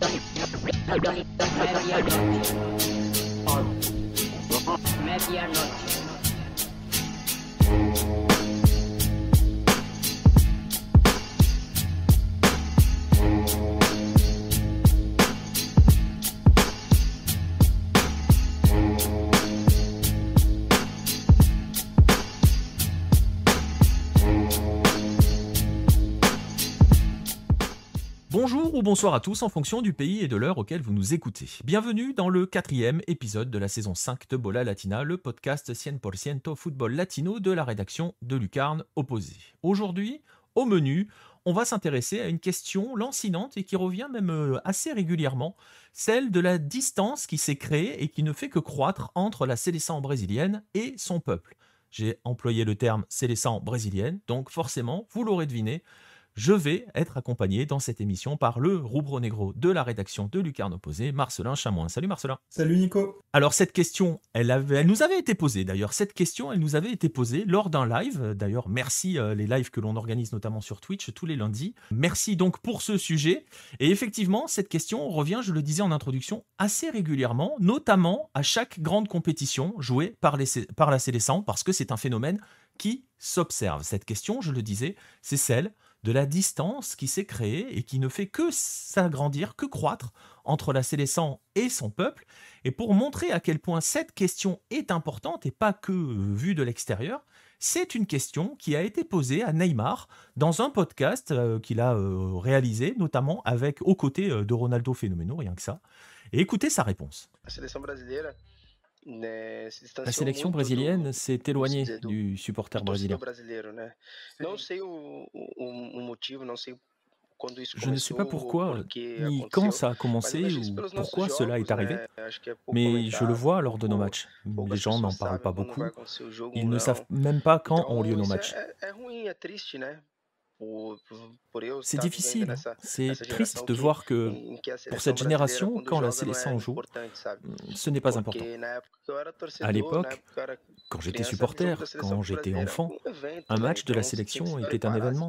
not medianoche. bonsoir à tous en fonction du pays et de l'heure auquel vous nous écoutez. Bienvenue dans le quatrième épisode de la saison 5 de Bola Latina, le podcast 100% football latino de la rédaction de Lucarne Opposé. Aujourd'hui, au menu, on va s'intéresser à une question lancinante et qui revient même euh, assez régulièrement, celle de la distance qui s'est créée et qui ne fait que croître entre la sélescent brésilienne et son peuple. J'ai employé le terme sélescent brésilienne, donc forcément, vous l'aurez deviné, je vais être accompagné dans cette émission par le roubro négro de la rédaction de Lucarne Opposée, Marcelin Chamoin. Salut Marcelin. Salut Nico. Alors cette question, elle, nous avait été posée d'ailleurs. Cette question, elle nous avait été posée lors d'un live. D'ailleurs, merci euh, les lives que l'on organise notamment sur Twitch tous les lundis. Merci donc pour ce sujet. Et effectivement, cette question revient, je le disais en introduction, assez régulièrement, notamment à chaque grande compétition jouée par, par la Célestin, parce que c'est un phénomène qui s'observe. Cette question, je le disais, c'est celle de la distance qui s'est créée et qui ne fait que s'agrandir, que croître entre la Célestin et son peuple. Et pour montrer à quel point cette question est importante et pas que euh, vue de l'extérieur, c'est une question qui a été posée à Neymar dans un podcast euh, qu'il a euh, réalisé, notamment avec aux côtés de Ronaldo Fenomeno, rien que ça. Et écoutez sa réponse. La sélection brésilienne s'est éloignée du supporter brésilien. Hein. Je ne sais pas pourquoi, ni quand hein. ça a commencé ou pourquoi cela est arrivé, mais je le vois lors de nos matchs. Les gens n'en parlent pas beaucoup. Ils ne savent même pas quand ont lieu nos matchs. C'est difficile, c'est triste de voir que pour cette génération, quand la sélection joue, ce n'est pas important. À l'époque, quand j'étais supporter, quand j'étais enfant, un match de la sélection était un événement.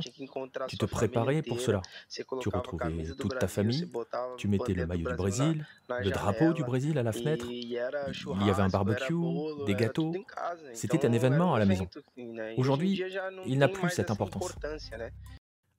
Tu te préparais pour cela. Tu retrouvais toute ta famille, tu mettais le maillot du Brésil, le drapeau du Brésil à la fenêtre, il y avait un barbecue, des euh, gâteaux. C'était un événement eh, à la maison. E Aujourd'hui, il n'a plus cette importance.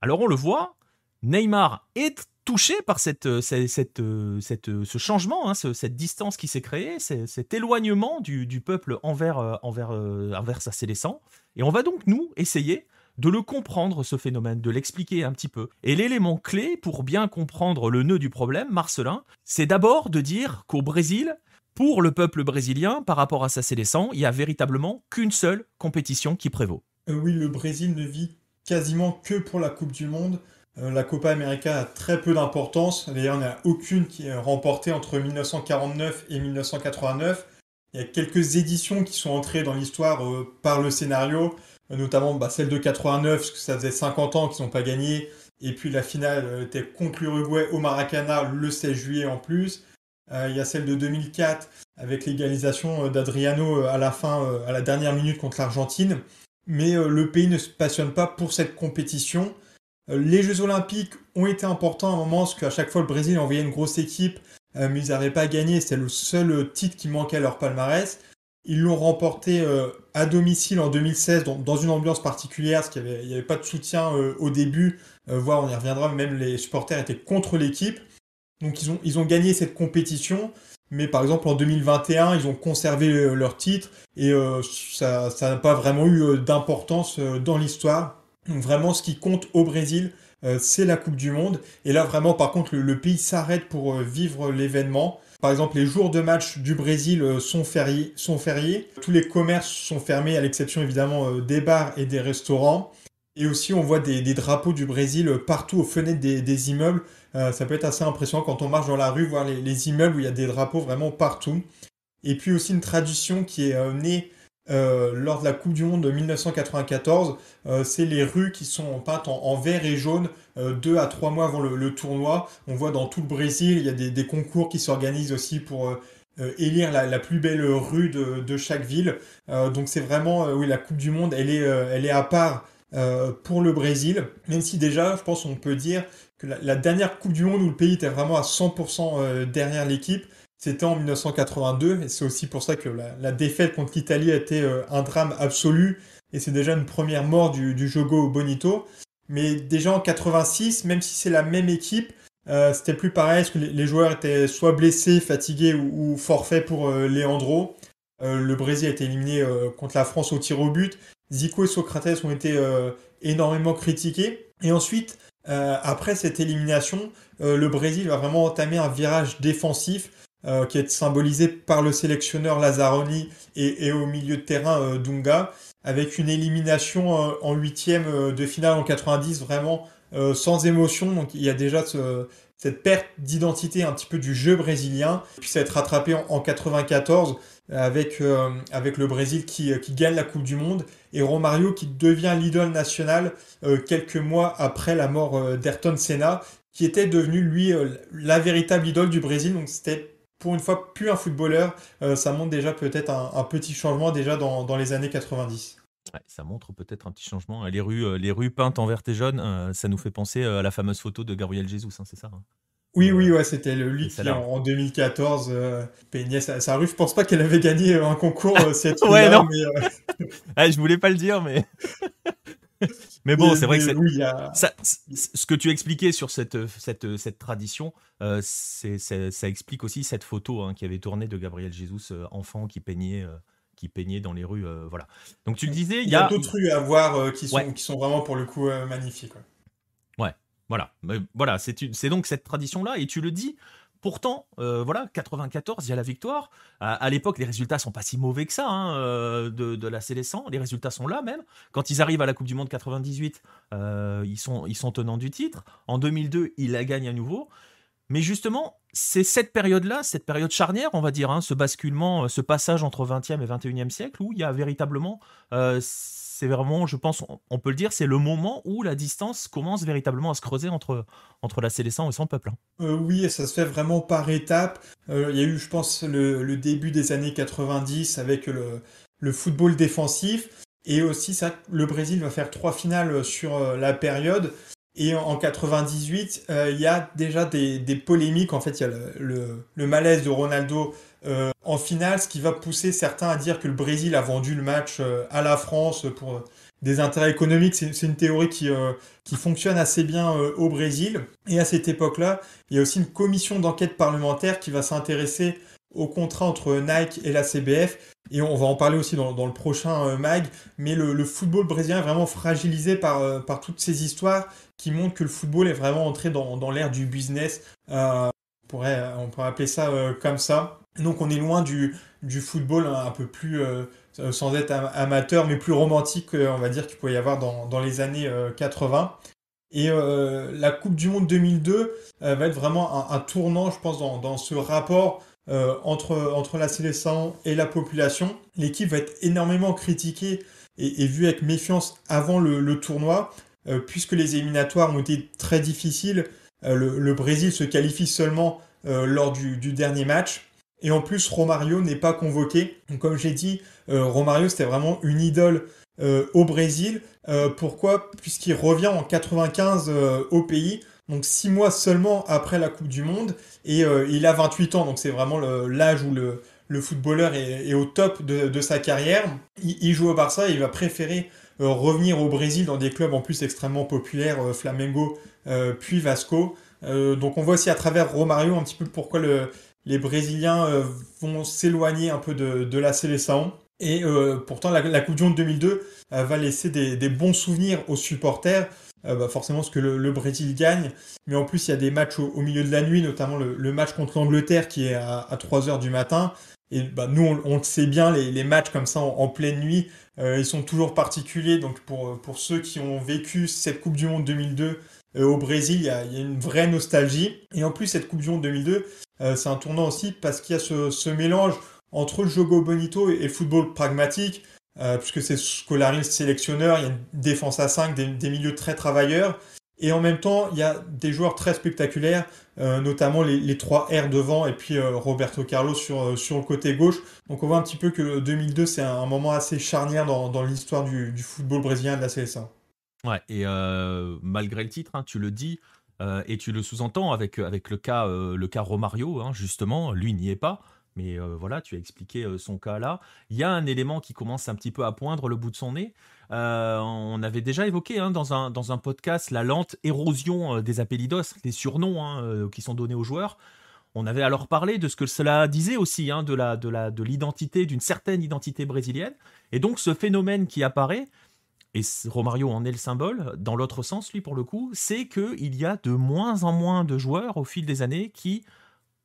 Alors on le voit, Neymar est touché par cette, euh, cette, euh, euh, ce changement, hein, cette distance qui s'est créée, cet éloignement du, peuple envers, envers, sa sélection. Et on va donc, nous, essayer de le comprendre, ce phénomène, de l'expliquer un petit peu. Et l'élément clé pour bien comprendre le nœud du problème, Marcelin, c'est d'abord de dire qu'au Brésil, pour le peuple brésilien, par rapport à sa sélection, il n'y a véritablement qu'une seule compétition qui prévaut. oui, le Brésil ne vit quasiment que pour la Coupe du Monde. Euh, la Copa América a très peu d'importance. D'ailleurs, il n'y en a aucune qui est remportée entre 1949 et 1989. Il y a quelques éditions qui sont entrées dans l'histoire euh, par le scénario, euh, notamment bah, celle de 89, parce que ça faisait 50 ans qu'ils n'ont pas gagné. Et puis la finale était contre l'Uruguay au Maracana le 16 juillet en plus. Il y a celle de 2004 avec l'égalisation d'Adriano à la fin, à la dernière minute contre l'Argentine mais euh, le pays ne se passionne pas pour cette compétition. Euh, les Jeux Olympiques ont été importants à un moment, parce qu'à chaque fois le Brésil envoyait une grosse équipe, euh, mais ils n'avaient pas gagné, c'était le seul titre qui manquait à leur palmarès. Ils l'ont remporté à domicile en 2016, dans une ambiance particulière, parce qu'il n'y avait, pas de soutien au début, voire on y reviendra, même les supporters étaient contre l'équipe. Donc ils ont, ils ont gagné cette compétition. Mais par exemple, en 2021, ils ont conservé euh, leur titre et euh, ça n'a pas vraiment eu euh, d'importance dans l'histoire. vraiment, ce qui compte au Brésil, c'est la Coupe du Monde. Et là, vraiment, par contre, le, pays s'arrête pour vivre l'événement. Par exemple, les jours de match du Brésil sont fériés, sont fériés. Tous les commerces sont fermés, à l'exception évidemment des bars et des restaurants. Et aussi, on voit des, drapeaux du Brésil partout aux fenêtres des, immeubles. Euh, ça peut être assez impressionnant quand on marche dans la rue, voir les, immeubles où il y a des drapeaux vraiment partout. Et puis aussi une tradition qui est euh, née euh, lors de la Coupe du Monde de 1994, c'est les rues qui sont peintes en, vert et jaune deux à trois mois avant le, tournoi. On voit dans tout le Brésil, il y a des, concours qui s'organisent aussi pour élire la, plus belle rue de, de chaque ville. donc c'est vraiment, oui, la Coupe du Monde, elle est, elle est à part euh, pour le Brésil, même si déjà, je pense qu'on peut dire que la, dernière Coupe du Monde où le pays était vraiment à 100% euh, derrière l'équipe, c'était en 1982, et c'est aussi pour ça que la, défaite contre l'Italie a été euh, un drame absolu, et c'est déjà une première mort du, du Jogo Bonito. Mais déjà en 86, même si c'est la même équipe, c'était plus pareil, parce que les, joueurs étaient soit blessés, fatigués ou, forfaits pour Leandro. le Brésil a été éliminé contre la France au tir au but. Zico et Socrates ont été euh, énormément critiqués. Et ensuite, euh, après cette élimination, euh, le Brésil va vraiment entamer un virage défensif qui est symbolisé par le sélectionneur Lazzaroni et, au milieu de terrain Dunga, avec une élimination en huitième de finale en 90 vraiment sans émotion. Donc il y a déjà cette perte d'identité un petit peu du jeu brésilien, puis ça va être rattrapé en, en 94 avec, euh, avec le Brésil euh, qui, gagne la Coupe du Monde et Romario qui devient l'idole nationale euh, quelques mois après la mort d'Ayrton Senna, qui était devenu lui la véritable idole du Brésil. Donc c'était pour une fois plus un footballeur. ça montre déjà peut-être un, petit changement déjà dans, les années 90. ça montre peut-être un petit changement. Hein. Les rues, les rues peintes en vert et jaune, ça nous fait penser à la fameuse photo de Gabriel Jesus, hein, c'est ça hein. Oui, oui, ouais, c'était le lui qui, en, 2014, euh, peignait sa, rue. Je pense pas qu'elle avait gagné euh, un concours c'est euh, cette ouais, je voulais pas le dire, mais. mais bon, c'est vrai que ça, ce que tu expliquais sur cette, cette, tradition, c'est, ça explique aussi cette photo hein, qui avait tourné de Gabriel Jesus, enfant, qui peignait qui peignait dans les rues. voilà. Donc tu le disais, il y a, d'autres rues à voir qui, sont, qui sont vraiment pour le coup magnifiques. Voilà, Mais voilà c'est donc cette tradition-là, et tu le dis, Pourtant, euh, voilà, 94, il y a la victoire. À, l'époque, les résultats sont pas si mauvais que ça hein, euh, de, la 100 Les résultats sont là même. Quand ils arrivent à la Coupe du Monde 98, euh, ils, sont, ils sont tenants du titre. En 2002, ils la gagnent à nouveau. Mais justement, c'est cette période-là, cette période charnière, on va dire, hein, ce basculement, ce passage entre 20e et 21e siècle, où il y a véritablement c'est vraiment, je pense, on, peut le dire, c'est le moment où la distance commence véritablement à se creuser entre, entre la Célestin et son peuple. Hein. Euh, oui, ça se fait vraiment par étapes. Euh, il y a eu, je pense, le, début des années 90 avec le, football défensif. Et aussi, ça, le Brésil va faire trois finales sur euh, la période. Et en 98, il y a déjà des, polémiques. En fait, il y a le, malaise de Ronaldo euh, en finale, ce qui va pousser certains à dire que le Brésil a vendu le match euh, à la France pour euh, des intérêts économiques, c'est une théorie qui, fonctionne assez bien au Brésil. Et à cette époque-là, il y a aussi une commission d'enquête parlementaire qui va s'intéresser au contrat entre Nike et la CBF. Et on va en parler aussi dans, le prochain mag. Mais le, football brésilien est vraiment fragilisé par, par toutes ces histoires qui montrent que le football est vraiment entré dans, l'ère du business euh, on pourrait, appeler ça euh, comme ça. Donc on est loin du, football hein, un peu plus, euh, sans être amateur, mais plus romantique, on va dire, qu'il pouvait y avoir dans, les années 80. Et la Coupe du Monde 2002 va être vraiment un, tournant, je pense, dans, ce rapport entre, entre la sélection et la population. L'équipe va être énormément critiquée et, vue avec méfiance avant le tournoi, puisque les éliminatoires ont été très difficiles. Euh, le, Brésil se qualifie seulement euh, lors du, dernier match. Et en plus, Romario n'est pas convoqué. Donc, comme j'ai dit, euh, Romario, c'était vraiment une idole au Brésil. pourquoi Puisqu'il revient en 95 au pays donc six mois seulement après la Coupe du Monde, et il a 28 ans, donc c'est vraiment l'âge où le, footballeur est, au top de, sa carrière. Il, il, joue au Barça, et il va préférer euh, revenir au Brésil dans des clubs en plus extrêmement populaires, euh, Flamengo euh, puis Vasco. donc on voit aussi à travers Romario un petit peu pourquoi les Brésiliens vont s'éloigner un peu de, la Seleção. Et pourtant, la, Coupe du Monde 2002 va laisser des, bons souvenirs aux supporters. Bah, forcément, ce que le, Brésil gagne. Mais en plus, il y a des matchs au, milieu de la nuit, notamment le, match contre l'Angleterre qui est à, 3h du matin. Et bah, nous, on, le sait bien, les, matchs comme ça en pleine nuit, euh, ils sont toujours particuliers. Donc pour, pour ceux qui ont vécu cette Coupe du Monde 2002 euh, au Brésil, il y, a, une vraie nostalgie. Et en plus, cette Coupe du Monde 2002, euh, c'est un tournant aussi parce qu'il y a ce, mélange entre le jogo bonito et, le football pragmatique. puisque c'est scolariste sélectionneur, il y a une défense à 5, des milieux très travailleurs, et en même temps, il y a des joueurs très spectaculaires, euh, notamment les, trois R devant et puis euh, Roberto Carlos sur, euh, sur le côté gauche. Donc on voit un petit peu que 2002, c'est un, moment assez charnière dans, dans l'histoire du, football brésilien de la CSA. Ouais, et malgré le titre, hein, tu le dis et tu le sous-entends avec, avec le, cas, le cas Romario, hein, justement, lui n'y est pas. Mais voilà, tu as expliqué son cas là. Il y a un élément qui commence un petit peu à poindre le bout de son nez. Euh, on avait déjà évoqué hein, dans, un, dans un podcast la lente érosion euh, des Apellidos, des surnoms hein, euh, qui sont donnés aux joueurs. On avait alors parlé de ce que cela disait aussi hein, de la de l'identité d'une certaine identité brésilienne et donc ce phénomène qui apparaît et Romario en est le symbole dans l'autre sens lui pour le coup c'est que il y a de moins en moins de joueurs au fil des années qui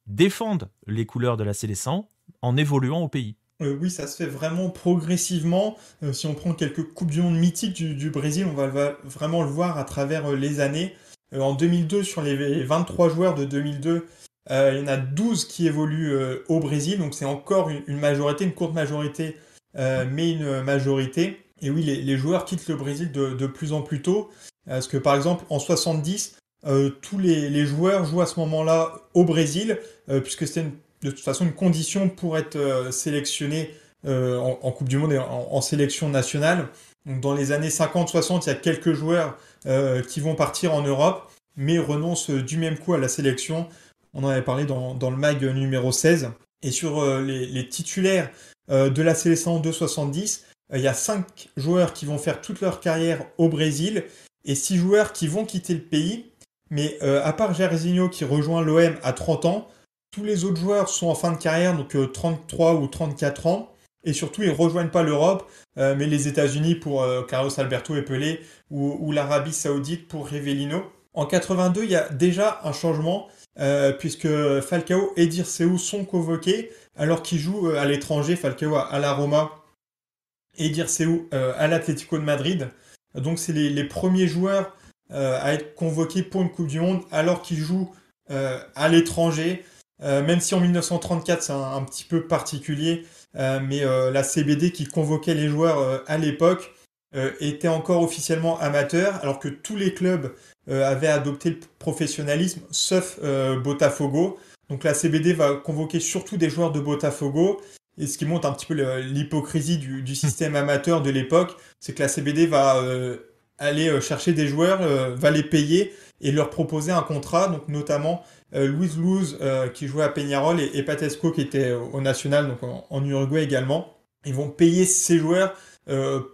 défendent les couleurs de la Célestin en évoluant au pays euh, oui, ça se fait vraiment progressivement. Euh, si on prend quelques Coupes du Monde mythiques du, Brésil, on va, vraiment le voir à travers euh, les années. en 2002, sur les 23 joueurs de 2002, il y en a 12 qui évoluent au Brésil. Donc c'est encore une, majorité, une courte majorité, mais une majorité. Et oui, les, joueurs quittent le Brésil de, plus en plus tôt. Parce que par exemple, en 70, tous les, les, joueurs jouent à ce moment-là au Brésil, puisque c'était une de toute façon une condition pour être euh, sélectionné euh, en, Coupe du Monde et en, sélection nationale. dans les années 50-60, il y a quelques joueurs euh, qui vont partir en Europe, mais renoncent du même coup à la sélection. On en avait parlé dans, le mag numéro 16. Et sur les, titulaires de la sélection 70, il y a 5 joueurs qui vont faire toute leur carrière au Brésil et 6 joueurs qui vont quitter le pays. Mais à part Jairzinho qui rejoint l'OM à 30 ans, tous les autres joueurs sont en fin de carrière, donc 33 euh, ou 34 ans. Et surtout, ils rejoignent pas l'Europe, euh, mais les États-Unis pour euh, Carlos Alberto et Pelé, ou, l'Arabie Saoudite pour Rivellino. En 82, il y a déjà un changement, puisque Falcao et Dirceu sont convoqués, alors qu'ils jouent à l'étranger, Falcao à, la Roma et Dirceu à l'Atlético de Madrid. Donc, c'est les, premiers joueurs à être convoqués pour une Coupe du Monde, alors qu'ils jouent à l'étranger, euh, même si en 1934 c'est un, petit peu particulier, euh, mais euh, la CBD qui convoquait les joueurs à l'époque était encore officiellement amateur, alors que tous les clubs avaient adopté le professionnalisme, sauf Botafogo. Donc la CBD va convoquer surtout des joueurs de Botafogo, et ce qui montre un petit peu l'hypocrisie du, système amateur de l'époque, c'est que la CBD va aller euh, chercher des joueurs, euh, va les payer et leur proposer un contrat, donc notamment euh, Luis Luz qui jouait à Peñarol et, Patesco qui était au, national, donc en, Uruguay également. Ils vont payer ces joueurs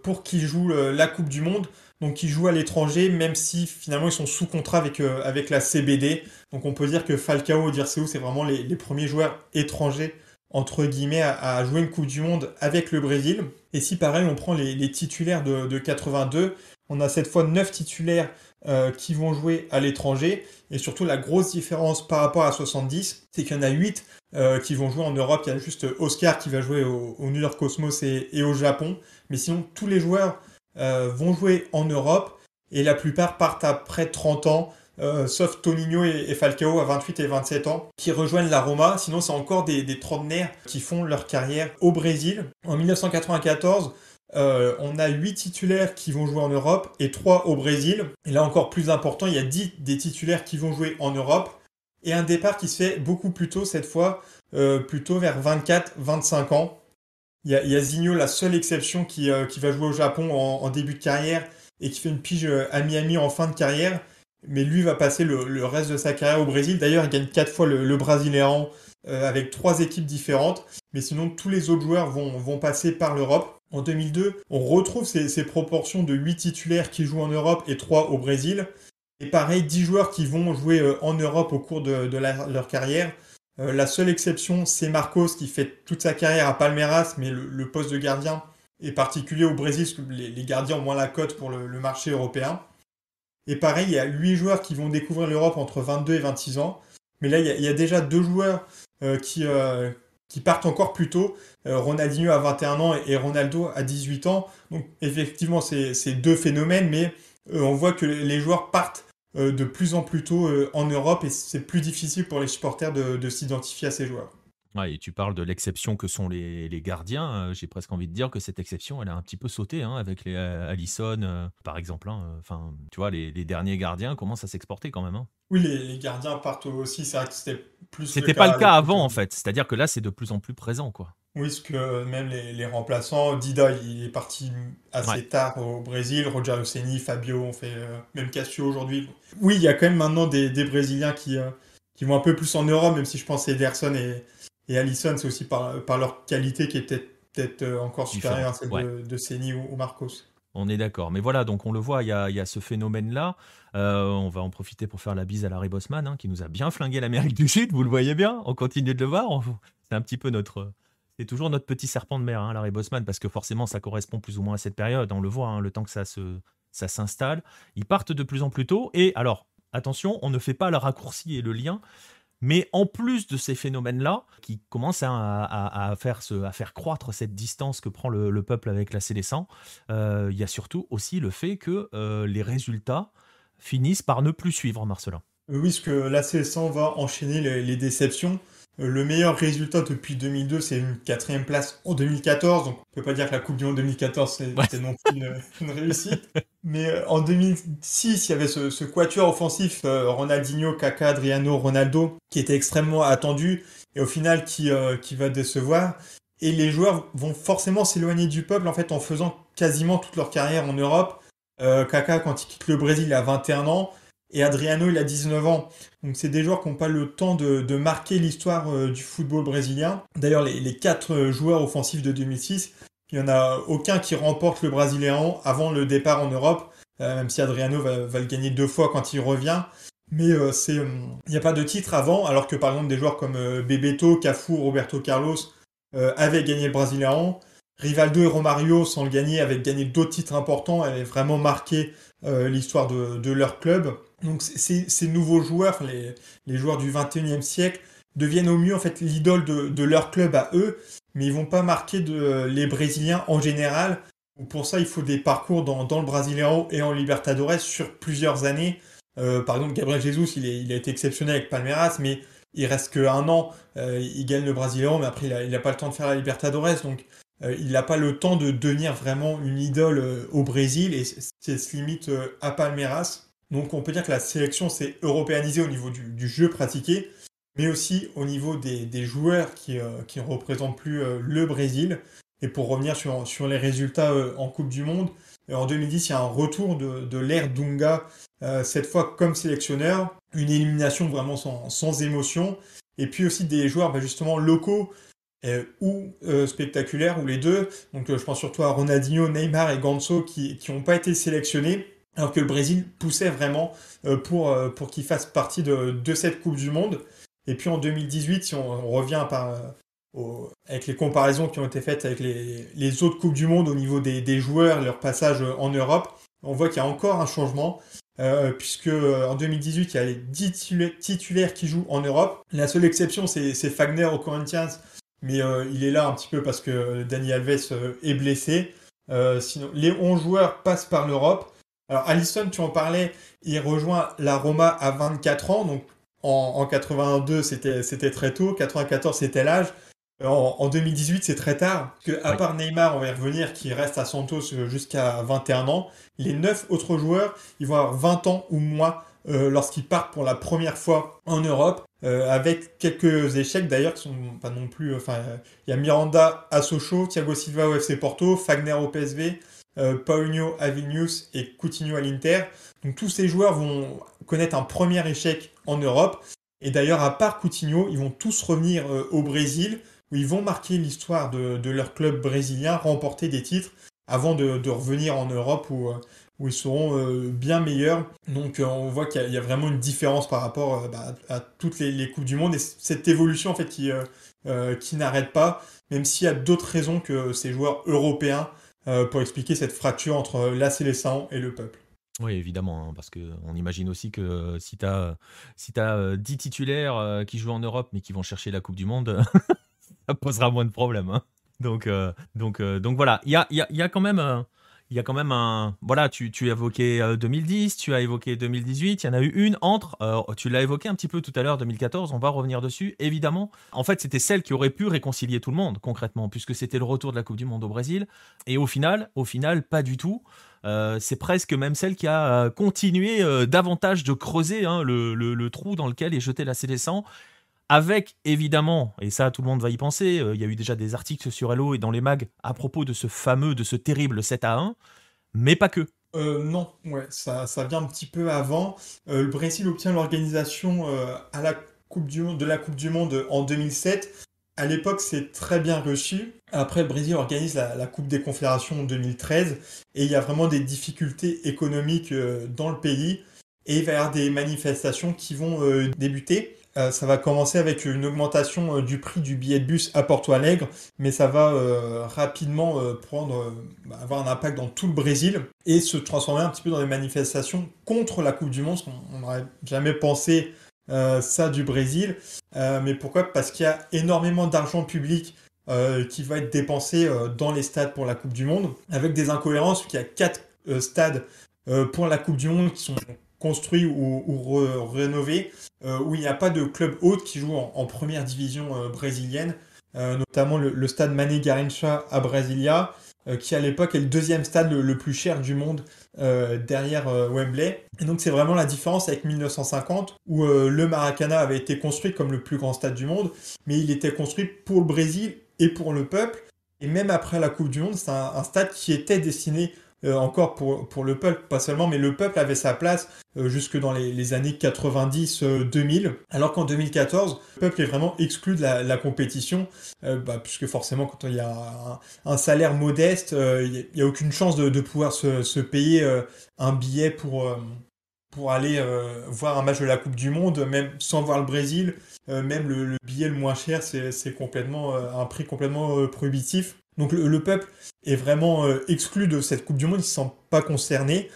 pour qu'ils jouent la Coupe du Monde, donc ils jouent à l'étranger, même si finalement ils sont sous contrat avec, avec la CBD. Donc on peut dire que Falcao et c'est vraiment les, premiers joueurs étrangers entre guillemets à, jouer une Coupe du Monde avec le Brésil. Et si pareil on prend les, titulaires de 82, on a cette fois 9 titulaires euh, qui vont jouer à l'étranger. Et surtout, la grosse différence par rapport à 70, c'est qu'il y en a 8 euh, qui vont jouer en Europe. Il y a juste Oscar qui va jouer au, New York Cosmos et, au Japon. Mais sinon, tous les joueurs euh, vont jouer en Europe. Et la plupart partent après 30 ans, sauf Toninho et, Falcao à 28 et 27 ans, qui rejoignent la Roma. Sinon, c'est encore des, des trentenaires qui font leur carrière au Brésil. En 1994, euh, on a 8 titulaires qui vont jouer en Europe et 3 au Brésil. Et là encore plus important, il y a 10 des titulaires qui vont jouer en Europe. Et un départ qui se fait beaucoup plus tôt cette fois, euh, plutôt vers 24-25 ans. Il y, a, la seule exception, euh, qui, va jouer au Japon en, début de carrière et qui fait une pige à Miami en fin de carrière. Mais lui va passer le, reste de sa carrière au Brésil. D'ailleurs, il gagne 4 fois le, Brésilien avec 3 équipes différentes. Mais sinon, tous les autres joueurs vont passer par l'Europe. En 2002, on retrouve ces, proportions de 8 titulaires qui jouent en Europe et 3 au Brésil. Et pareil, 10 joueurs qui vont jouer euh, en Europe au cours de, leur carrière. Euh, la seule exception, c'est Marcos qui fait toute sa carrière à Palmeiras, mais le, poste de gardien est particulier au Brésil, parce les, gardiens ont moins la cote pour le, marché européen. Et pareil, il y a 8 joueurs qui vont découvrir l'Europe entre 22 et 26 ans. Mais là, il y a, déjà deux joueurs euh, qui, qui partent encore plus tôt. Euh, Ronaldinho à 21 ans et, Ronaldo à 18 ans. Donc effectivement, c'est deux phénomènes, mais euh, on voit que les joueurs partent euh, de plus en plus tôt en Europe et c'est plus difficile pour les supporters de, s'identifier à ces joueurs. Ouais, et tu parles de l'exception que sont les, gardiens. J'ai presque envie de dire que cette exception, elle a un petit peu sauté hein, avec les Allison, par exemple. Hein. Enfin, tu vois, les, derniers gardiens commencent à s'exporter quand même. Hein. Oui, les, gardiens partent aussi. C'est vrai c'était c'était pas le cas avant, en fait. C'est-à-dire que là, c'est de plus en plus présent, quoi. Oui, ce que même les, remplaçants, Dida, il est parti assez tard au Brésil, Roger Oceni, Fabio, on fait euh, même Cassio aujourd'hui. Oui, il y a quand même maintenant des, Brésiliens qui, euh, qui vont un peu plus en Europe, même si je pense Ederson et, et Allison, c'est aussi par, leur qualité qui est peut-être peut euh, encore supérieure à celle de, Ceni ou Marcos. On est d'accord. Mais voilà, donc on le voit, il y a, ce phénomène-là. Euh, on va en profiter pour faire la bise à Larry Bossman, hein, qui nous a bien flingué l'Amérique du Sud, vous le voyez bien. On continue de le voir. C'est un petit peu notre. C'est toujours notre petit serpent de mer, hein, Larry Bosman, parce que forcément, ça correspond plus ou moins à cette période. On le voit, hein, le temps que ça se, ça s'installe. Ils partent de plus en plus tôt. Et alors, attention, on ne fait pas le raccourci et le lien mais en plus de ces phénomènes-là, qui commencent à, faire croître cette distance que prend le, peuple avec la Célestin, euh, il y a surtout aussi le fait que euh, les résultats finissent par ne plus suivre Marcelin. Oui, parce que la va enchaîner les déceptions. Le meilleur résultat depuis 2002, c'est une quatrième place en 2014. Donc, on peut pas dire que la Coupe du Monde 2014, c'est non plus une, réussite. Mais euh, en 2006, il y avait ce, ce quatuor offensif, euh, Ronaldinho, Kaká, Adriano, Ronaldo, qui était extrêmement attendu et au final qui, euh, qui va décevoir. Et les joueurs vont forcément s'éloigner du peuple en fait en faisant quasiment toute leur carrière en Europe. Kaká, quand il quitte le Brésil à 21 ans, et Adriano, il a 19 ans. Donc c'est des joueurs qui n'ont pas le temps de, marquer l'histoire euh, du football brésilien. D'ailleurs, les, les, quatre joueurs offensifs de 2006, il n'y en a aucun qui remporte le Brésilien avant le départ en Europe, euh, même si Adriano va, le gagner deux fois quand il revient. Mais euh, c'est, hum, il n'y a pas de titre avant, alors que par exemple des joueurs comme Bebeto, Cafu, Roberto Carlos avaient gagné le Brésilien. Rivaldo et Romario, sans le gagner, avaient gagné d'autres titres importants, avaient vraiment marqué l'histoire de leur club. Donc ces, nouveaux joueurs, les, joueurs du 21e siècle, deviennent au mieux en fait l'idole de, leur club à eux, mais ils vont pas marquer de, les Brésiliens en général. Pour ça, il faut des parcours dans, le Brasileiro et en Libertadores sur plusieurs années. Euh, par exemple, Gabriel Jesus, il, est, a été exceptionnel avec Palmeiras, mais il reste qu'un an. Euh, il gagne le Brasileiro, mais après, il n'a pas le temps de faire la Libertadores. Donc, euh, il n'a pas le temps de devenir vraiment une idole au Brésil. Et c'est limite à Palmeiras. Donc on peut dire que la sélection s'est européanisée au niveau du, jeu pratiqué, mais aussi au niveau des, joueurs qui, ne euh, représentent plus euh, le Brésil. Et pour revenir sur, sur les résultats euh, en Coupe du Monde, en 2010, il y a un retour de, de l'ère Dunga, cette fois comme sélectionneur, une élimination vraiment sans, sans émotion, et puis aussi des joueurs bah, justement locaux ou spectaculaires, ou les deux. Donc je pense surtout à Ronaldinho, Neymar et Ganso qui n'ont pas été sélectionnés alors que le Brésil poussait vraiment euh, pour, euh, pour qu'il fasse partie de, de, cette Coupe du Monde. Et puis en 2018, si on, revient euh, avec les comparaisons qui ont été faites avec les, les autres Coupes du Monde au niveau des, des joueurs, leur passage en Europe, on voit qu'il y a encore un changement. Euh, puisque en 2018, il y a les 10 titulaires qui jouent en Europe. La seule exception, c'est Fagner au Corinthians, mais il est là un petit peu parce que Dani Alves est blessé. sinon, les 11 joueurs passent par l'Europe. Alors Allison, tu en parlais, il rejoint la Roma à 24 ans, donc en, en 82 c'était très tôt, 94 c'était l'âge. Euh, en, 2018 c'est très tard, que à part Neymar, on va y revenir, qui reste à Santos euh, jusqu'à 21 ans, les 9 autres joueurs, ils vont avoir 20 ans ou moins euh, lorsqu'ils partent pour la première fois en Europe. avec quelques échecs d'ailleurs qui sont pas non plus. Enfin, il y a Miranda à Sochaux, Thiago Silva au FC Porto, Fagner au PSV, euh, Paulinho à Vilnius et Coutinho à l'Inter. Donc tous ces joueurs vont connaître un premier échec en Europe. Et d'ailleurs, à part Coutinho, ils vont tous revenir euh, au Brésil, où ils vont marquer l'histoire de, leur club brésilien, remporter des titres, avant de, revenir en Europe où, euh, ils seront bien meilleurs. Donc on voit qu'il y, a vraiment une différence par rapport bah, à toutes les, Coupes du Monde et cette évolution en fait qui, qui n'arrête pas, même s'il y a d'autres raisons que ces joueurs européens euh, pour expliquer cette fracture entre la Célestin et le peuple. Oui, évidemment, hein, parce parce qu'on imagine aussi que si tu as, si as 10 euh, titulaires euh, qui jouent en Europe mais qui vont chercher la Coupe du Monde, ça posera moins de problèmes. Hein. Donc, donc, donc voilà, il y y, y a, quand même il y a quand même un. Voilà, tu, tu as évoqué 2010, tu as évoqué 2018, il y en a eu une entre. Euh, tu l'as évoqué un petit peu tout à l'heure, 2014, on va revenir dessus, évidemment. En fait, c'était celle qui aurait pu réconcilier tout le monde, concrètement, puisque c'était le retour de la Coupe du Monde au Brésil. Et au final, au final, pas du tout. Euh, c'est presque même celle qui a euh, continué davantage de creuser hein, le, trou dans lequel est jeté la CD100. Avec évidemment, et ça tout le monde va y penser, euh, il y a eu déjà des articles sur Hello et dans les mags à propos de ce fameux, de ce terrible 7 à 1, mais pas que. Euh, non, ouais, ça, vient un petit peu avant. Euh, le Brésil obtient l'organisation à la coupe de la Coupe du Monde en 2007. À l'époque, c'est très bien reçu. Après, le Brésil organise la, la, Coupe des Confédérations en 2013 et il y a vraiment des difficultés économiques dans le pays et il va y avoir des manifestations qui vont débuter. Euh, ça va commencer avec une augmentation euh, du prix du billet de bus à Porto Alegre, mais ça va euh, rapidement bah, avoir un impact dans tout le Brésil et se transformer un petit peu dans des manifestations contre la Coupe du Monde. On n'aurait jamais pensé ça du Brésil. mais pourquoi Parce qu'il y a énormément d'argent public qui va être dépensé dans les stades pour la Coupe du Monde, avec des incohérences, puisqu'il y a quatre stades pour la Coupe du Monde qui sont construit ou, rénové, euh, où il n'y a pas de club hôte qui joue en, première division euh, brésilienne, euh, notamment le, stade Mané Garrincha à Brasilia, qui à l'époque est le deuxième stade le, plus cher du monde derrière Wembley. Et donc c'est vraiment la différence avec 1950 où le Maracana avait été construit comme le plus grand stade du monde, mais il était construit pour le Brésil et pour le peuple. Et même après la Coupe du Monde, c'est un, stade qui était destiné euh, encore pour, le peuple, pas seulement, mais le peuple avait sa place euh, jusque dans les, années 90-2000, euh, alors qu'en 2014, le peuple est vraiment exclu de la, compétition, bah, puisque forcément, quand il y a un, salaire modeste, il n'y a, aucune chance de, pouvoir se, payer un billet pour, pour aller voir un match de la Coupe du Monde, même sans voir le Brésil. même le, billet le moins cher, c'est complètement un prix complètement prohibitif. Donc le, peuple est vraiment euh, exclu de cette Coupe du Monde, ils ne se pas concernés.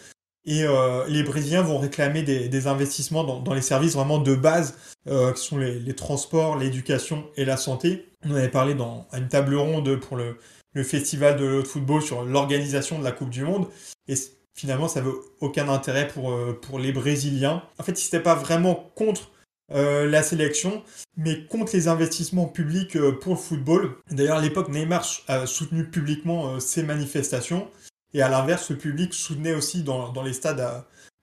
Et euh, les Brésiliens vont réclamer des, investissements dans, les services vraiment de base, euh, qui sont les, transports, l'éducation et la santé. On avait parlé dans, à une table ronde pour le, festival de football sur l'organisation de la Coupe du Monde. Et finalement, ça veut aucun intérêt pour, pour les Brésiliens. En fait, ils n'étaient pas vraiment contre euh, la sélection, mais contre les investissements publics euh, pour le football. D'ailleurs, à l'époque, Neymar a soutenu publiquement euh, ces manifestations, et à l'inverse, le public soutenait aussi dans, les stades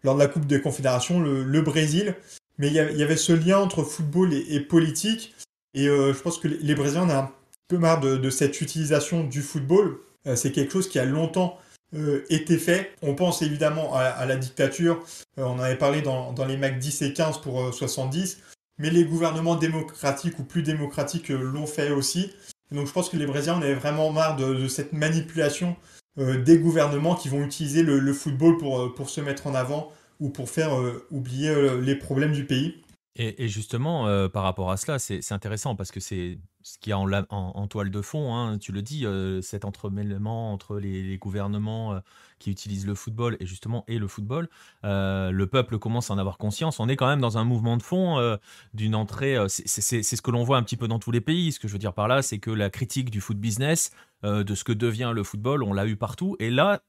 lors de la Coupe des Confédérations le, Brésil. Mais il y, avait ce lien entre football et, politique, et je pense que les, Brésiliens en ont un peu marre de cette utilisation du football. c'est quelque chose qui a longtemps euh, était fait. On pense évidemment à, la dictature, euh, on en avait parlé dans, les MAC 10 et 15 pour 70, euh, mais les gouvernements démocratiques ou plus démocratiques l'ont fait aussi. donc je pense que les Brésiliens en avaient vraiment marre de, cette manipulation des gouvernements qui vont utiliser le, football pour, se mettre en avant ou pour faire oublier les problèmes du pays. et justement, par rapport à cela, c'est intéressant parce que c'est ce qui est en, en, toile de fond, hein, tu le dis, euh, cet entremêlement entre les, gouvernements euh, qui utilisent le football et justement et le football, euh, le peuple commence à en avoir conscience. On est quand même dans un mouvement de fond d'une entrée. c'est ce que l'on voit un petit peu dans tous les pays. Ce que je veux dire par là, c'est que la critique du foot business, de ce que devient le football, on l'a eu partout. Et là,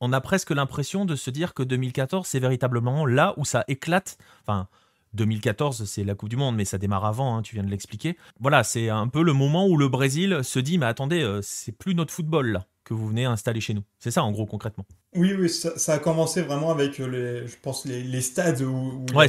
on a presque l'impression de se dire que 2014, c'est véritablement là où ça éclate. Enfin, 2014, c'est la Coupe du Monde, mais ça démarre avant, hein, tu viens de l'expliquer. Voilà, c'est un peu le moment où le Brésil se dit, mais attendez, euh, c'est plus notre football là vous venez installer chez nous. C'est ça en gros concrètement. Oui, oui, ça, a commencé vraiment avec euh, les, je pense les, stades ou ouais,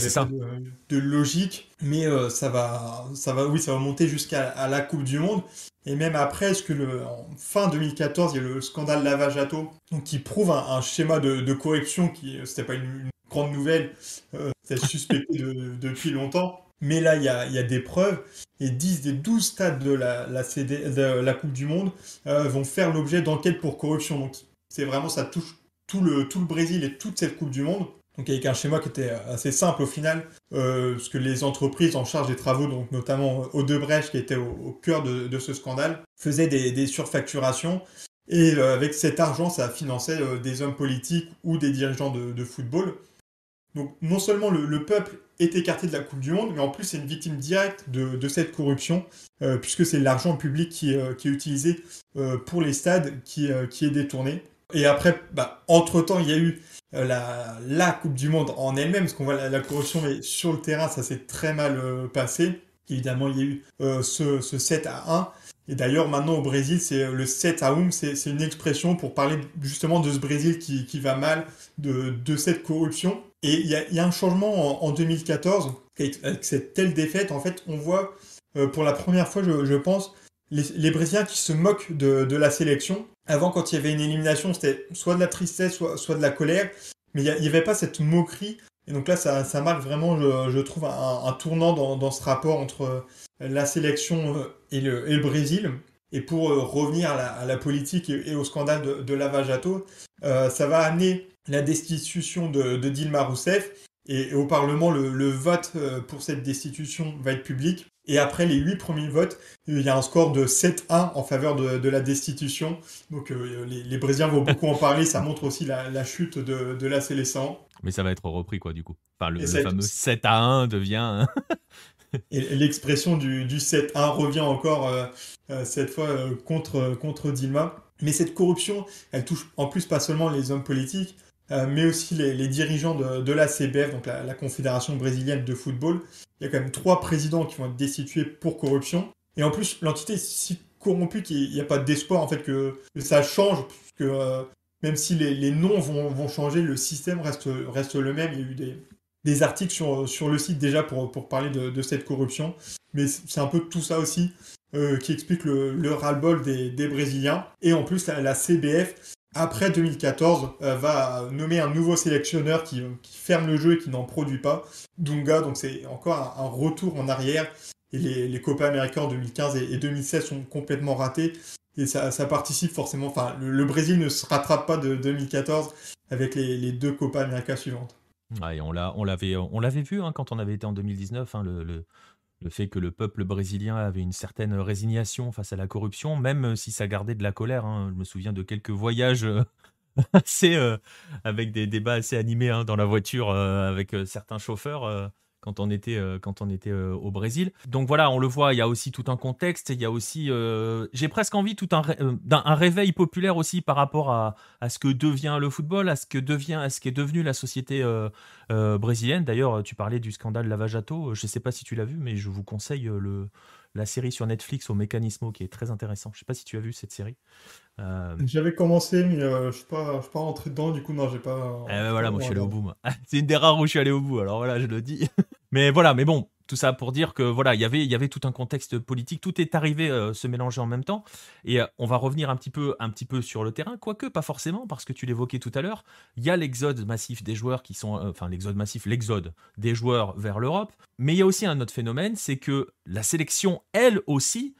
De, logique, mais euh, ça va, ça va, oui, ça va monter jusqu'à la Coupe du Monde et même après, ce que le, fin 2014, il y a le scandale lavage Lavajato, donc qui prouve un, schéma de, correction qui, euh, c'était pas une, grande nouvelle, c'est c'était suspecté depuis longtemps. Mais là, il y a, des preuves. Et 10 des 12 stades de la, Coupe du Monde euh, vont faire l'objet d'enquêtes pour corruption. Donc, c'est vraiment, ça touche tout le, tout le Brésil et toute cette Coupe du Monde. Donc, avec un schéma qui était assez simple au final, euh, parce que les entreprises en charge des travaux, donc notamment Odebrecht, qui était au, cœur de, ce scandale, faisaient des, surfacturations. Et euh, avec cet argent, ça finançait euh, des hommes politiques ou des dirigeants de, football. Donc non seulement le, peuple est écarté de la Coupe du Monde, mais en plus c'est une victime directe de, de cette corruption, euh, puisque c'est l'argent public qui, euh, qui, est utilisé euh, pour les stades qui, qui, est détourné. Et après, bah, entre-temps, il y a eu la, la, Coupe du Monde en elle-même, parce qu'on voit la, corruption, mais sur le terrain, ça s'est très mal passé. Évidemment, il y a eu ce, ce 7 à 1. Et d'ailleurs, maintenant au Brésil, c'est le 7 à 1, c'est une expression pour parler justement de ce Brésil qui, qui va mal, de, de, cette corruption. Et il y a, un changement en, 2014, avec, cette telle défaite, en fait, on voit euh, pour la première fois, je, pense, les, Brésiliens qui se moquent de, la sélection. Avant, quand il y avait une élimination, c'était soit de la tristesse, soit, de la colère, mais il n'y avait pas cette moquerie. Et donc là, ça, marque vraiment, je, trouve, un, tournant dans, ce rapport entre euh, la sélection euh, et le, Brésil. Et pour revenir à la, politique et, au scandale de, de Lava Jato, ça va amener la destitution de, Dilma Rousseff. Et, au Parlement, le, vote euh, pour cette destitution va être public. Et après les huit premiers votes, il y a un score de 7-1 en faveur de, la destitution. Donc euh, les, les, Brésiliens vont beaucoup en parler. Ça montre aussi la, chute de, de la Célestin. Mais ça va être repris, quoi, du coup. par le, fameux 7 à 1 devient. Hein. et l'expression du, du 7-1 revient encore euh, cette fois contre, contre Dilma. Mais cette corruption, elle touche en plus pas seulement les hommes politiques, euh, mais aussi les, les dirigeants de, de, la CBF, donc la, la, Confédération brésilienne de football. Il y a quand même trois présidents qui vont être destitués pour corruption. Et en plus, l'entité est si corrompue qu'il n'y a pas d'espoir en fait que, ça change, puisque euh, même si les, les noms vont, vont, changer, le système reste, reste le même. Il y a eu des, des articles sur, sur le site déjà pour, pour parler de, de cette corruption. Mais c'est un peu tout ça aussi euh, qui explique le, le ras-le-bol des, des, Brésiliens. Et en plus, la, la CBF après 2014, euh, va nommer un nouveau sélectionneur euh, qui, ferme le jeu et qui n'en produit pas, Dunga. Donc c'est encore un, retour en arrière. Et les, les Copa Américains en 2015 et, 2016 sont complètement ratés. Et ça, participe forcément. Enfin, le, Brésil ne se rattrape pas de 2014 avec les, deux Copa Américains suivantes. on l'avait vu hein, quand on avait été en 2019, hein, le, le, le fait que le peuple brésilien avait une certaine résignation face à la corruption, même euh, si ça gardait de la colère. Hein. Je me souviens de quelques voyages euh, assez, euh, avec des débats assez animés hein, dans la voiture avec certains chauffeurs quand on était, euh, quand on était euh, au Brésil. Donc voilà, on le voit, il y a aussi tout un contexte, il y a aussi, euh, j'ai presque envie, tout un, d'un réveil populaire aussi par rapport à, à, ce que devient le football, à ce que devient, ce qu'est devenu la société brésilienne. D'ailleurs, tu parlais du scandale Lavajato, je ne sais pas si tu l'as vu, mais je vous conseille le, la série sur Netflix au Mécanismo qui est très intéressant. Je sais pas si tu as vu cette série. Euh, J'avais commencé, mais euh, je ne pas, suis pas rentré dedans. Du coup, non, j'ai pas. Eh voilà, moi je suis allé au bout. C'est une des rares où je suis allé au bout. Alors voilà, je le dis. mais voilà, mais bon, tout ça pour dire que voilà, y il y avait tout un contexte politique, tout est arrivé euh, se mélanger en même temps. Et euh, on va revenir un petit, peu, un petit peu sur le terrain, quoique pas forcément, parce que tu l'évoquais tout à l'heure, il y a l'exode massif des joueurs qui sont, euh, enfin l'exode massif, l'exode des joueurs vers l'Europe. Mais il y a aussi un autre phénomène, c'est que la sélection, elle aussi,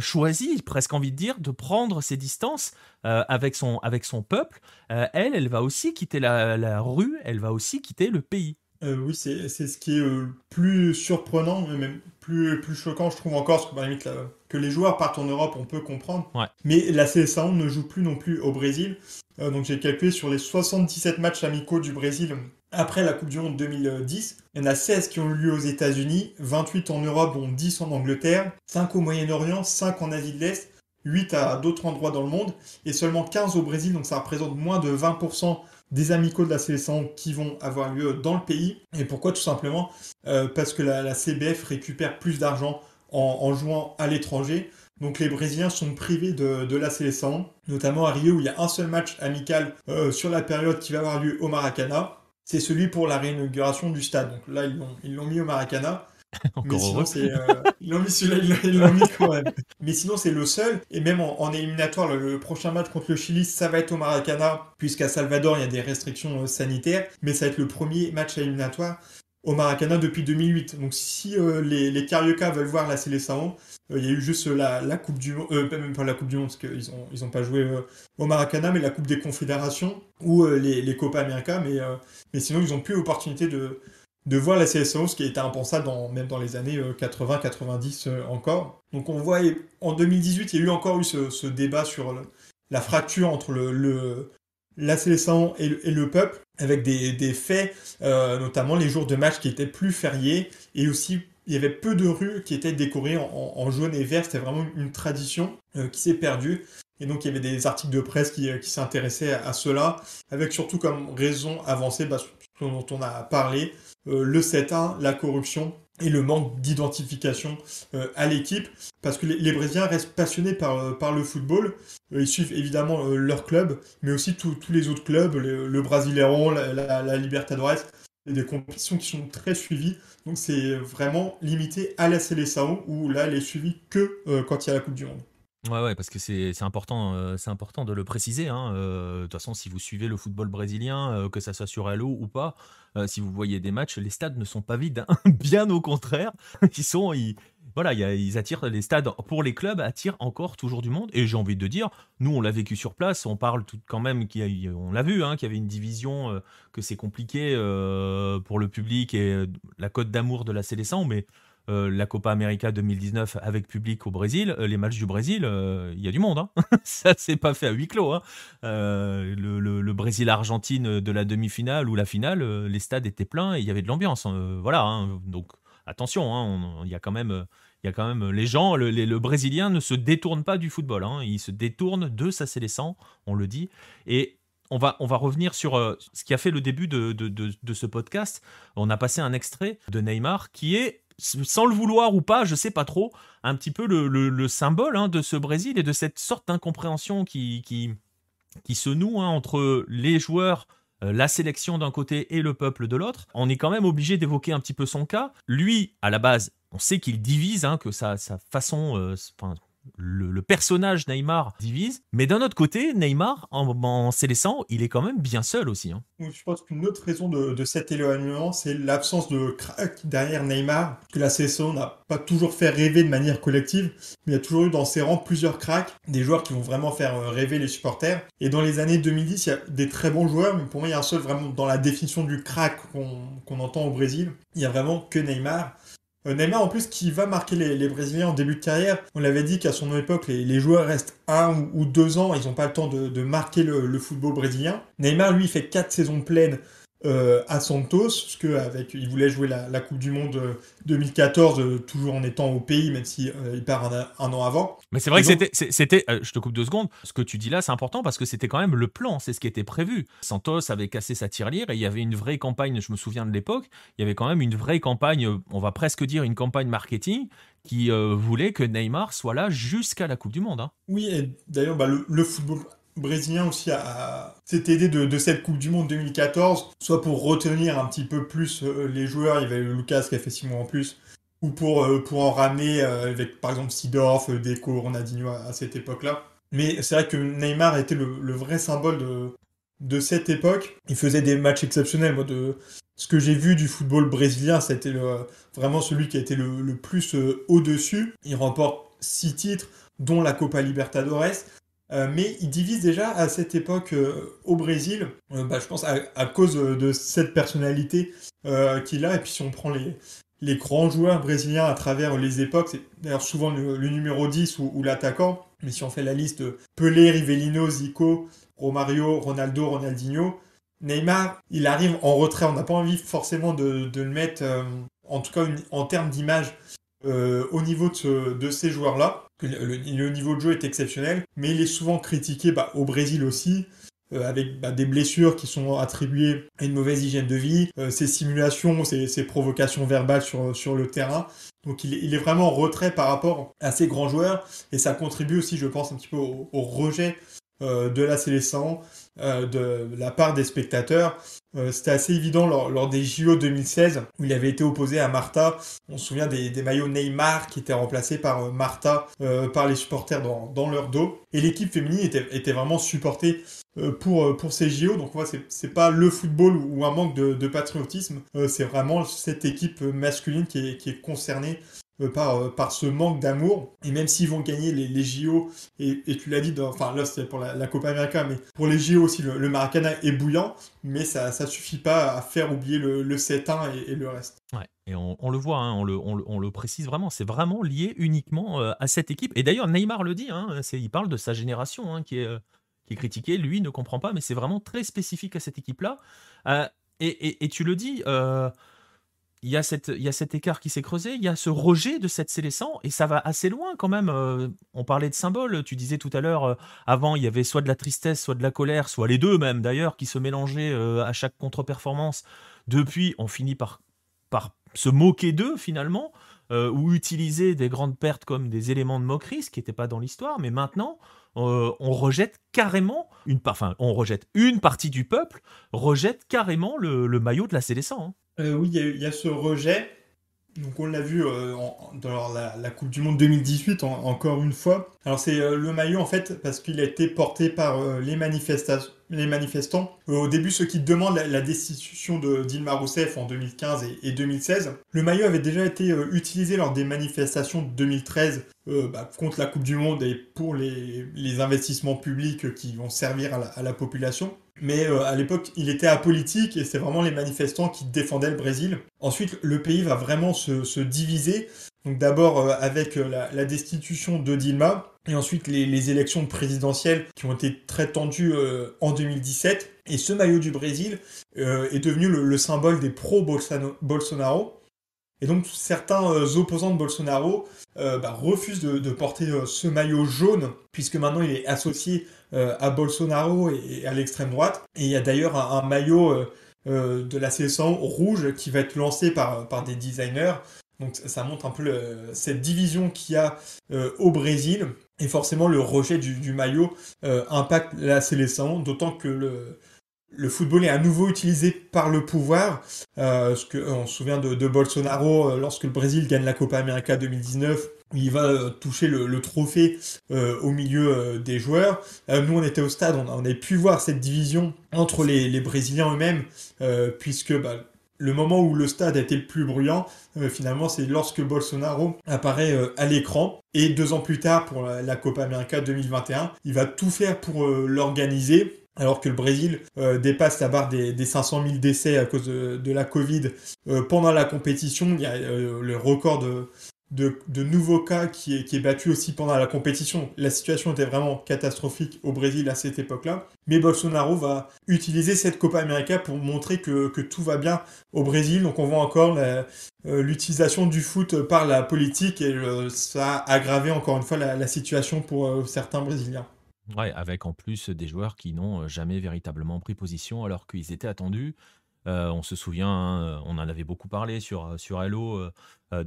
choisit, presque envie de dire, de prendre ses distances avec, son, avec son peuple, elle, elle va aussi quitter la, la rue, elle va aussi quitter le pays. Euh, oui, c'est ce qui est euh, plus surprenant, même plus, plus choquant, je trouve encore, parce que, bah, limite, que les joueurs partent en Europe, on peut comprendre. Mais la CSAO ne joue plus non plus au Brésil. Euh, donc j'ai calculé sur les 77 matchs amicaux du Brésil après la Coupe du Monde 2010, il y en a 16 qui ont eu lieu aux États-Unis, 28 en Europe, dont 10 en Angleterre, 5 au Moyen-Orient, 5 en Asie de l'Est, 8 à d'autres endroits dans le monde, et seulement 15 au Brésil, donc ça représente moins de 20% des amicaux de la CS1 qui vont avoir lieu dans le pays. Et pourquoi Tout simplement euh, parce que la, CBF récupère plus d'argent en, jouant à l'étranger. Donc les Brésiliens sont privés de, la 1 notamment à Rio où il y a un seul match amical euh, sur la période qui va avoir lieu au Maracana. C'est celui pour la réinauguration du stade. Donc là, ils l'ont mis au Maracana. Encore mais quand même. Mais sinon, c'est le seul. Et même en, éliminatoire, le, prochain match contre le Chili, ça va être au Maracana, puisqu'à Salvador, il y a des restrictions euh, sanitaires. Mais ça va être le premier match éliminatoire au Maracana depuis 2008. Donc, si euh, les, les veulent voir la Célesao, euh, il y a eu juste la, Coupe du Monde, même pas la Coupe du Monde, parce qu'ils n'ont ils ont pas joué au Maracana, mais la Coupe des Confédérations ou les, Copa América. Mais, mais sinon, ils n'ont plus l'opportunité de, de voir la CSO, ce qui était impensable même dans les années 80-90 euh, euh, encore. Donc on voit, en 2018, il y a eu encore eu ce, débat sur la fracture entre le, la CSO et, le, peuple, avec des, faits, euh, notamment les jours de match qui étaient plus fériés, et aussi il y avait peu de rues qui étaient décorées en, jaune et vert, c'était vraiment une tradition qui s'est perdue. Et donc il y avait des articles de presse qui, s'intéressaient à, cela, avec surtout comme raison avancée bah, ce dont on a parlé, euh, le 7-1, la corruption et le manque d'identification euh, à l'équipe, parce que les, Brésiliens restent passionnés par, euh, par le football. ils suivent évidemment leur club, mais aussi tous les autres clubs, le, le la, la, Libertadores, des compétitions qui sont très suivies. Donc c'est vraiment limité à la Seleção, où là, elle est suivie que quand il y a la Coupe du Monde. Ouais, ouais, parce que c'est important, c'est important de le préciser. Hein. de toute façon, si vous suivez le football brésilien, que ça soit sur Halo ou pas, euh, si vous voyez des matchs, les stades ne sont pas vides, hein. bien au contraire. Ils sont, voilà, ils attirent les stades pour les clubs attirent encore toujours du monde. Et j'ai envie de dire, nous on l'a vécu sur place, on parle tout, quand même qu'on on l'a vu, hein, qu'il y avait une division, euh, que c'est compliqué euh, pour le public et la cote d'amour de la Célestin, mais euh, la Copa América 2019 avec public au Brésil, euh, les matchs du Brésil, euh, il y a du monde. Hein. Ça ça, s'est pas fait à huis clos. Hein. le, Brésil-Argentine de la demi-finale ou la finale, les stades étaient pleins et il y avait de l'ambiance. Hein. voilà, donc attention, il y a quand même les gens, le, Brésilien ne se détourne pas du football, il se détourne de sa sélection, on le dit. Et on va, revenir sur ce qui a fait le début de, ce podcast. On a passé un extrait de Neymar qui est sans le vouloir ou pas, je sais pas trop, un petit peu le, symbole hein, de ce Brésil et de cette sorte d'incompréhension qui, qui, qui, se noue hein, entre les joueurs euh, la sélection d'un côté et le peuple de l'autre, on est quand même obligé d'évoquer un petit peu son cas. Lui, à la base, on sait qu'il divise, hein, que sa, sa façon, euh, le, personnage Neymar divise. Mais d'un autre côté, Neymar, en, en il est quand même bien seul aussi. Hein. Je pense qu'une autre raison de, cet éloignement, c'est l'absence de crack derrière Neymar, que la CSO n'a pas toujours fait rêver de manière collective. Mais il y a toujours eu dans ses rangs plusieurs cracks, des joueurs qui vont vraiment faire euh, rêver les supporters. Et dans les années 2010, il y a des très bons joueurs, mais pour moi, il y a un seul vraiment dans la définition du crack qu'on entend au Brésil. Il y a vraiment que Neymar. Euh, Neymar en plus qui va marquer les, Brésiliens en début de carrière. On l'avait dit qu'à son époque, les, joueurs restent un ou, deux ans, ils n'ont pas le temps de, marquer le, le, football brésilien. Neymar lui fait quatre saisons pleines euh, à Santos, parce qu'il voulait jouer la, Coupe du Monde 2014, euh, euh, toujours en étant au pays, même s'il si, part un, an avant. Mais c'est vrai que c'était, je te coupe deux secondes, ce que tu dis là, c'est important parce que c'était quand même le plan, c'est ce qui était prévu. Santos avait cassé sa tirelire et il y avait une vraie campagne, je me souviens de l'époque, il y avait quand même une vraie campagne, on va presque dire une campagne marketing, qui voulait que Neymar soit là jusqu'à la Coupe du Monde. Hein. Oui, et d'ailleurs, bah, le, football brésilien aussi à, s'est aidé de, cette Coupe du Monde 2014, soit pour retenir un petit peu plus euh, les joueurs, il y avait Lucas qui a fait six mois en plus, ou pour, euh, pour en ramener euh, avec par exemple Sidorf, Deco, Ronaldinho à, cette époque-là. Mais c'est vrai que Neymar était le, vrai symbole de, cette époque. Il faisait des matchs exceptionnels. Moi, de ce que j'ai vu du football brésilien, c'était vraiment celui qui a été le, plus au-dessus. Il remporte six titres, dont la Copa Libertadores. Euh, mais il divise déjà à cette époque euh, au Brésil, euh, bah, je pense à, cause de cette personnalité qu'il a. Et puis si on prend les, grands joueurs brésiliens à travers les époques, c'est d'ailleurs souvent le, numéro 10 ou, l'attaquant. Mais si on fait la liste Pelé, Rivellino, Zico, Romario, Ronaldo, Ronaldinho, Neymar, il arrive en retrait. On n'a pas envie forcément de, le mettre, en tout cas en termes d'image, euh, au niveau de, ces joueurs-là. Le, niveau de jeu est exceptionnel, mais il est souvent critiqué bah, au Brésil aussi. Euh, avec bah, des blessures qui sont attribuées à une mauvaise hygiène de vie, ses euh, ces simulations, ces, provocations verbales sur, le terrain. Donc il est, vraiment en retrait par rapport à ces grands joueurs et ça contribue aussi, je pense, un petit peu au, rejet de la Célestin euh, de la part des spectateurs. Euh, c'était assez évident lors, des JO 2016 où il avait été opposé à Martha. On se souvient des, maillots Neymar qui étaient remplacés par euh, Martha par les supporters dans, leur dos. Et l'équipe féminine était, vraiment supportée pour, pour ces JO. Donc voilà ce c'est pas le football ou un manque de, patriotisme. c'est vraiment cette équipe masculine qui est concernée euh, par, euh, par ce manque d'amour. Et même s'ils vont gagner les, JO, et, tu l'as dit, enfin là c'était pour la, Copa América, mais pour les JO aussi, le, Maracana est bouillant, mais ça ne suffit pas à faire oublier le, le 7-1 et, le reste. Ouais, et on, le voit, hein, on, le, on, le, précise vraiment, c'est vraiment lié uniquement euh, à cette équipe. Et d'ailleurs, Neymar le dit, hein, il parle de sa génération hein, qui, est, qui est critiquée, lui ne comprend pas, mais c'est vraiment très spécifique à cette équipe-là. et, tu le dis, il y, a cette, il y a cet écart qui s'est creusé, il y a ce rejet de cette sélescent et ça va assez loin quand même. Euh, on parlait de symboles, tu disais tout à l'heure, euh, avant, il y avait soit de la tristesse, soit de la colère, soit les deux même d'ailleurs, qui se mélangeaient euh, à chaque contre-performance. Depuis, on finit par, par se moquer d'eux finalement, ou utiliser des grandes pertes comme des éléments de moquerie, ce qui n'était pas dans l'histoire, mais maintenant, euh, on rejette carrément une enfin, on rejette une partie du peuple rejette carrément le, maillot de la CDC. Hein. Euh, oui, il y, a ce rejet. Donc on l'a vu euh, dans la, Coupe du Monde 2018 encore une fois. Alors c'est le maillot en fait parce qu'il a été porté par les manifestations les manifestants. Euh, au début, ceux qui demandent la, destitution de Dilma Rousseff en 2015 et, 2016. Le maillot avait déjà été euh, utilisé lors des manifestations de 2013 euh, bah, contre la Coupe du Monde et pour les, investissements publics qui vont servir à la, population. Mais à l'époque, il était apolitique et c'est vraiment les manifestants qui défendaient le Brésil. Ensuite, le pays va vraiment se, diviser. Donc d'abord avec la, la, destitution de Dilma, et ensuite, les, élections présidentielles qui ont été très tendues euh, en 2017. Et ce maillot du Brésil euh, est devenu le, symbole des pro-Bolsonaro. Et donc, certains euh, opposants de Bolsonaro bah, refusent de, porter ce maillot jaune, puisque maintenant il est associé à Bolsonaro et, à l'extrême droite. Et il y a d'ailleurs un, maillot de la CSA rouge qui va être lancé par, des designers. Donc ça montre un peu cette division qu'il y a au Brésil. Et forcément, le rejet du, maillot euh, impacte la sélection, d'autant que le, le football est à nouveau utilisé par le pouvoir. Euh, ce que, euh, on se souvient de, Bolsonaro euh, lorsque le Brésil gagne la Copa América 2019. il va toucher le, trophée au milieu des joueurs. nous, on était au stade, on, avait pu voir cette division entre les, Brésiliens eux-mêmes, puisque bah, le moment où le stade a été le plus bruyant, euh, finalement, c'est lorsque Bolsonaro apparaît euh, à l'écran. Et deux ans plus tard, pour la, Copa América 2021, il va tout faire pour euh, l'organiser. Alors que le Brésil dépasse la barre des, 500 000 décès à cause de la Covid pendant la compétition, il y a le record de, de, nouveaux cas qui est, qui est battu aussi pendant la compétition. La situation était vraiment catastrophique au Brésil à cette époque-là. Mais Bolsonaro va utiliser cette Copa América pour montrer que, tout va bien au Brésil. Donc on voit encore euh, l'utilisation du foot par la politique et ça a aggravé encore une fois la, situation pour euh, certains Brésiliens. Ouais, avec en plus des joueurs qui n'ont jamais véritablement pris position alors qu'ils étaient attendus. Euh, on se souvient, hein, euh, on en avait beaucoup parlé sur, euh, sur Hello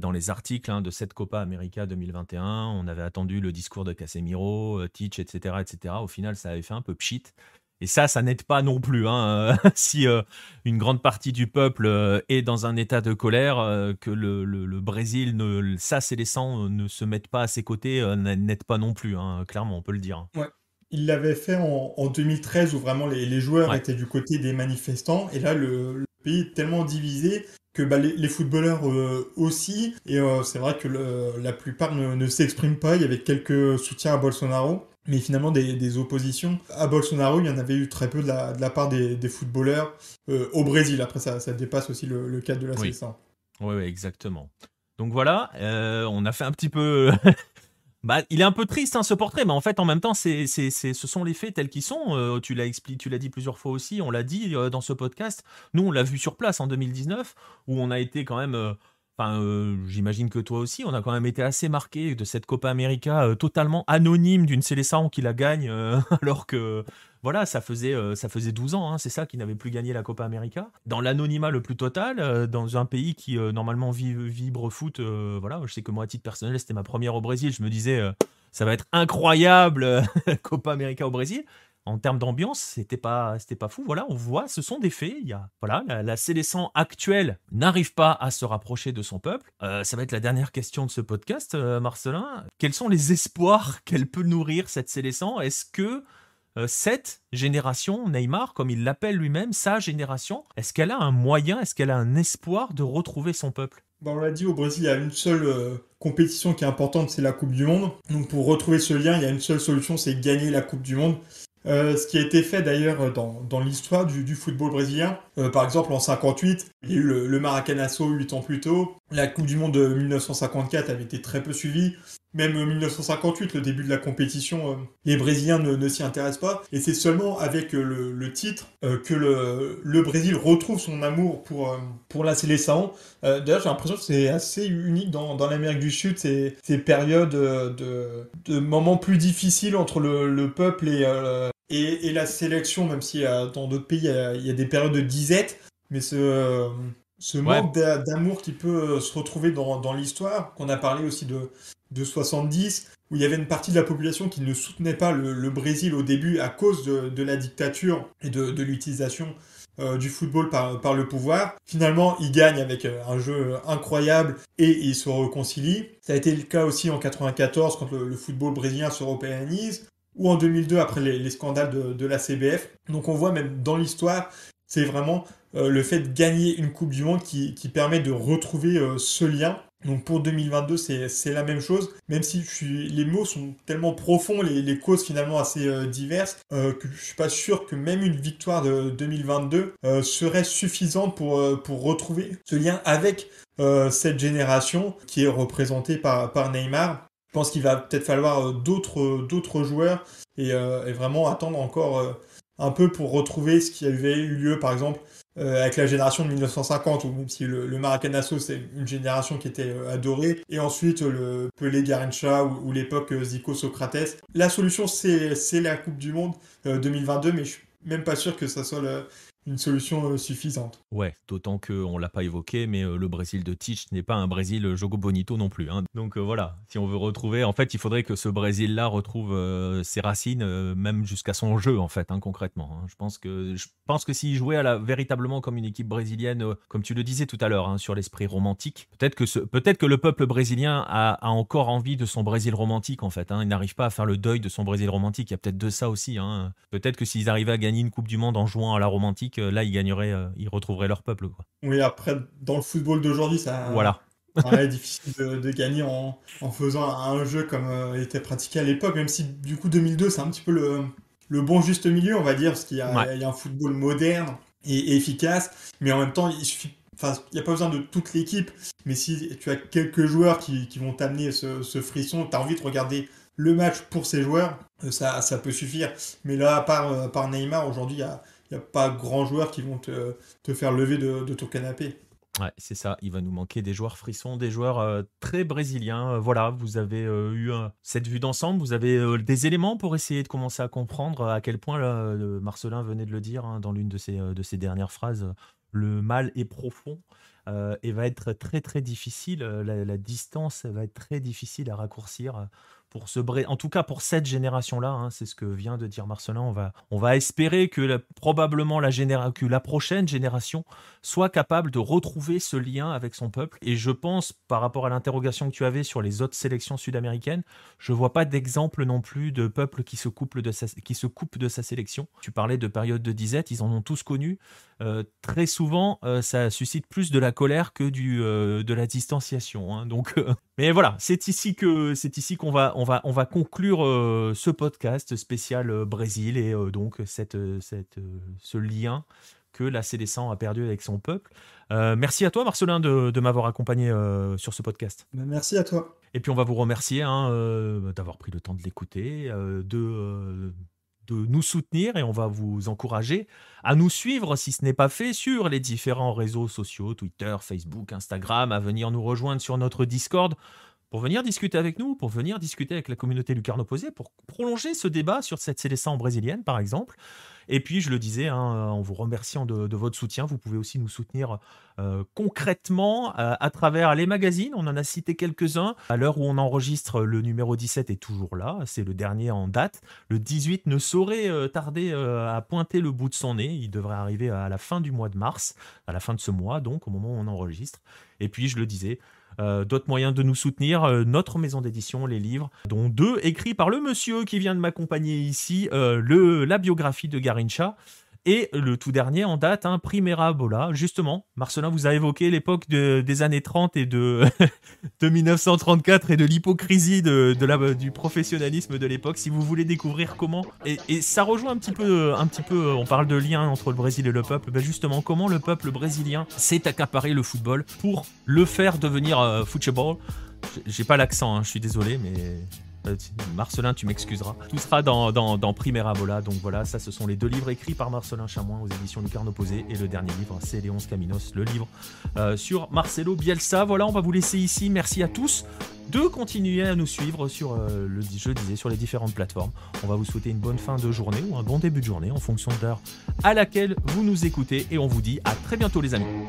dans les articles hein, de cette Copa América 2021. On avait attendu le discours de Casemiro, Teach, etc., etc. Au final, ça avait fait un peu pchit. Et ça, ça n'aide pas non plus. Hein, si une grande partie du peuple est dans un état de colère, que le, Brésil, ne, ça, c'est les ne se mettent pas à ses côtés, n'aide pas non plus. clairement, on peut le dire. Il l'avait fait en, 2013 où vraiment les, joueurs étaient du côté des manifestants. Et là, le, pays est tellement divisé que bah, les, footballeurs euh, aussi. Et euh, c'est vrai que la plupart ne, s'expriment pas. Il y avait quelques soutiens à Bolsonaro. Mais finalement, des, oppositions. À Bolsonaro, il y en avait eu très peu de la, part des, footballeurs euh, au Brésil. Après, ça, dépasse aussi le, cadre de la oui. Oui, oui, exactement. Donc voilà, on a fait un petit peu bah, il est un peu triste hein, ce portrait, mais en fait, en même temps, c'est, c'est, c'est, ce sont les faits tels qu'ils sont. Euh, tu l'as expliqué, tu l'as dit plusieurs fois aussi. On l'a dit euh, dans ce podcast. Nous, on l'a vu sur place en 2019, où on a été quand même. Euh, enfin, j'imagine que toi aussi, on a quand même été assez marqué de cette Copa América totalement anonyme d'une Célestin qui la gagne, alors que voilà, ça faisait, euh, ça faisait 12 ans, hein, c'est ça, qui n'avait plus gagné la Copa América. Dans l'anonymat le plus total, euh, dans un pays qui euh, normalement vibre foot, voilà, je sais que moi, à titre personnel, c'était ma première au Brésil. Je me disais, ça va être incroyable, Copa América au Brésil. En termes d'ambiance, c'était pas, c'était pas fou. Voilà, on voit, ce sont des faits. Il y a, voilà, la, la actuelle n'arrive pas à se rapprocher de son peuple. ça va être la dernière question de ce podcast, Marcelin. Quels sont les espoirs qu'elle peut nourrir cette Célestin Est-ce que euh, cette génération, Neymar, comme il l'appelle lui-même, sa génération, est-ce qu'elle a un moyen, est-ce qu'elle a un espoir de retrouver son peuple bah, on l'a dit, au Brésil, il y a une seule euh, compétition qui est importante, c'est la Coupe du Monde. Donc pour retrouver ce lien, il y a une seule solution, c'est gagner la Coupe du Monde. Euh, ce qui a été fait d'ailleurs dans, l'histoire du, football brésilien. par exemple, en 58, il y a eu le, le Maracanazo 8 ans plus tôt. La Coupe du Monde de 1954 avait été très peu suivie. Même 1958, le début de la compétition, euh, les Brésiliens ne, s'y intéressent pas. Et c'est seulement avec euh, le, titre euh, que le, le, Brésil retrouve son amour pour, pour la sélection. D'ailleurs, j'ai l'impression que c'est assez unique dans, l'Amérique du Sud, ces, ces périodes de, moments plus difficiles entre le, peuple et, et, la sélection, même si dans d'autres pays, il y, a, il y a des périodes de disette. Mais ce, ce manque d'amour qui peut euh, se retrouver dans, l'histoire, qu'on a parlé aussi de, de 70, où il y avait une partie de la population qui ne soutenait pas le, Brésil au début à cause de, la dictature et de, l'utilisation euh, du football par, par, le pouvoir. Finalement, ils gagnent avec euh, un jeu incroyable et ils se reconcilient. Ça a été le cas aussi en 94 quand le, football brésilien se ou en 2002 après les, scandales de, de, la CBF. Donc on voit même dans l'histoire, c'est vraiment euh, le fait de gagner une Coupe du Monde qui, permet de retrouver euh, ce lien. Donc pour 2022, c'est la même chose, même si les mots sont tellement profonds, les, causes finalement assez euh, diverses, que je suis pas sûr que même une victoire de 2022 serait suffisante pour, retrouver ce lien avec cette génération qui est représentée par, Neymar. Je pense qu'il va peut-être falloir d'autres joueurs et, vraiment attendre encore un peu pour retrouver ce qui avait eu lieu, par exemple, euh, avec la génération de 1950, ou même si le, le Maracanazo, c'est une génération qui était euh, adorée, et ensuite euh, le Pelé garencha ou, l'époque Zico Socrates. La solution, c'est la Coupe du Monde 2022, mais je suis même pas sûr que ça soit le, une solution euh, suffisante. Ouais, d'autant que on l'a pas évoqué, mais euh, le Brésil de Tich n'est pas un Brésil euh, Jogo Bonito non plus. Hein. Donc voilà, si on veut retrouver, en fait, il faudrait que ce Brésil-là retrouve ses racines, même jusqu'à son jeu, en fait, hein, concrètement. Hein. Je pense que, je pense que s'il jouait véritablement comme une équipe brésilienne, comme tu le disais tout à l'heure, sur l'esprit romantique, peut-être que, que le peuple brésilien a, encore envie de son Brésil romantique, en fait. Il n'arrive pas à faire le deuil de son Brésil romantique. Il y a peut-être de ça aussi. Peut-être que s'ils arrivaient à gagner une Coupe du Monde en jouant à la romantique, là, ils gagneraient, euh, ils retrouveraient leur peuple. Quoi. Oui, après, dans le football d'aujourd'hui, ça. Voilà. ouais, difficile de, gagner en, faisant un jeu comme euh, était pratiqué à l'époque, même si du coup 2002 c'est un petit peu le, le, bon juste milieu, on va dire, parce qu'il y, a un football moderne et, efficace, mais en même temps il suffit, n'y a pas besoin de toute l'équipe, mais si tu as quelques joueurs qui, qui vont t'amener ce, frisson, tu as envie de regarder le match pour ces joueurs, euh, ça, ça peut suffire. Mais là, à part, par Neymar, aujourd'hui, il y a, il n'y a pas grands joueurs qui vont te, faire lever de, ton canapé. Ouais, c'est ça, il va nous manquer des joueurs frissons, des joueurs euh, très brésiliens. Euh, voilà, vous avez euh, eu cette vue d'ensemble, vous avez des éléments pour essayer de commencer à comprendre à quel point, Marcelin venait de le dire hein, dans l'une de ses, de dernières phrases, le mal est profond et va être très très difficile, la, distance va être très difficile à raccourcir pour ce en tout cas pour cette génération-là, hein, c'est ce que vient de dire Marcelin. On va, on va espérer que probablement la, généra que la prochaine génération soit capable de retrouver ce lien avec son peuple. Et je pense, par rapport à l'interrogation que tu avais sur les autres sélections sud-américaines, je vois pas d'exemple non plus de peuple qui se, de qui se coupe de sa sélection. Tu parlais de période de disette, ils en ont tous connu. Euh, très souvent, euh, ça suscite plus de la colère que du, euh, de la distanciation. Hein. donc, mais voilà, c'est ici que c'est ici qu'on va on va, conclure euh, ce podcast spécial euh, Brésil et euh, donc ce lien que la CD100 a perdu avec son peuple. merci à toi, Marcelin, de, m'avoir accompagné sur ce podcast. Bah, merci à toi. Et puis on va vous remercier hein, d'avoir pris le temps de l'écouter, de de nous soutenir et on va vous encourager à nous suivre si ce n'est pas fait sur les différents réseaux sociaux, Twitter, Facebook, Instagram, à venir nous rejoindre sur notre Discord pour venir discuter avec nous, pour venir discuter avec la communauté lucarno opposée, pour prolonger ce débat sur cette en brésilienne, par exemple. Et puis, je le disais, hein, en vous remerciant de, votre soutien, vous pouvez aussi nous soutenir euh, concrètement euh, à travers les magazines. On en a cité quelques-uns. À l'heure où on enregistre, le numéro 17 est toujours là. C'est le dernier en date. Le 18 ne saurait euh, tarder à pointer le bout de son nez. Il devrait arriver à la fin du mois de mars, à la fin de ce mois, donc au moment où on enregistre. Et puis, je le disais, euh, d'autres moyens de nous soutenir, euh, notre maison d'édition, les livres, dont deux écrits par le monsieur qui vient de m'accompagner ici, euh, le, la biographie de Garincha. Et le tout dernier en date, un hein, Primera Bola. Justement, Marcelin vous a évoqué l'époque des années 30 et de, 1934 et de l'hypocrisie de, du professionnalisme de l'époque. Si vous voulez découvrir comment, et, ça rejoint un petit, peu, un petit peu, on parle de lien entre le Brésil et le peuple, ben justement, comment le peuple brésilien s'est accaparé le football pour le faire devenir euh, football. J'ai pas l'accent, hein, je suis désolé, mais euh, Marcelin, tu m'excuseras. Tout sera dans, dans, Primera Vola. Donc voilà, ça, ce sont les deux livres écrits par Marcelin Chamoin aux éditions Lucarne Opposée. Et le dernier livre, c'est Léon Caminos, le livre euh, sur Marcelo Bielsa. Voilà, on va vous laisser ici. Merci à tous de continuer à nous suivre sur euh, le je disais sur les différentes plateformes. On va vous souhaiter une bonne fin de journée ou un bon début de journée en fonction de l'heure à laquelle vous nous écoutez et on vous dit à très bientôt les amis.